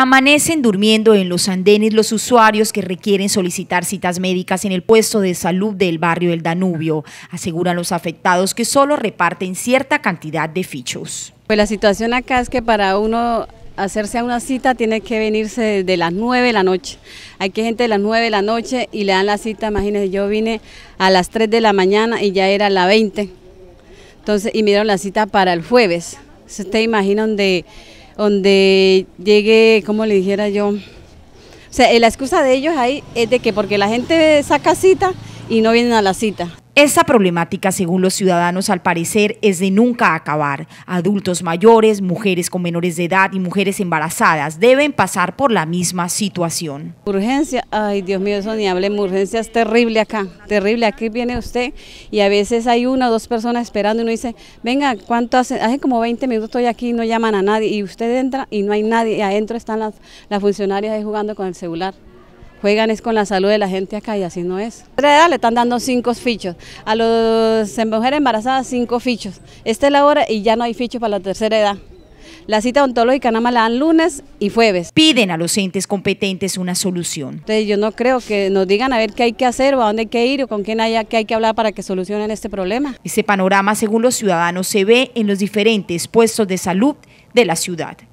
Amanecen durmiendo en los andenes los usuarios que requieren solicitar citas médicas en el puesto de salud del barrio El Danubio. Aseguran los afectados que solo reparten cierta cantidad de fichos. Pues la situación acá es que para uno hacerse una cita tiene que venirse de las 9 de la noche. Hay que gente de las 9 de la noche y le dan la cita, imagínense, yo vine a las 3 de la mañana y ya era la 20. Entonces, y me la cita para el jueves. Se ustedes imaginan de donde llegue, como le dijera yo, o sea, eh, la excusa de ellos ahí es de que porque la gente saca cita y no vienen a la cita. Esta problemática, según los ciudadanos, al parecer es de nunca acabar. Adultos mayores, mujeres con menores de edad y mujeres embarazadas deben pasar por la misma situación. Urgencia, ay Dios mío, eso ni hablemos, urgencia es terrible acá, terrible, aquí viene usted y a veces hay una o dos personas esperando y uno dice, venga, ¿cuánto hace? Hace como 20 minutos estoy aquí y no llaman a nadie y usted entra y no hay nadie, y adentro están las, las funcionarias jugando con el celular juegan es con la salud de la gente acá y así no es. A la edad le están dando cinco fichos, a las mujeres embarazadas cinco fichos. Esta es la hora y ya no hay fichos para la tercera edad. La cita ontológica nada más la dan lunes y jueves. Piden a los entes competentes una solución. Entonces yo no creo que nos digan a ver qué hay que hacer o a dónde hay que ir o con quién haya, hay que hablar para que solucionen este problema. Ese panorama según los ciudadanos se ve en los diferentes puestos de salud de la ciudad.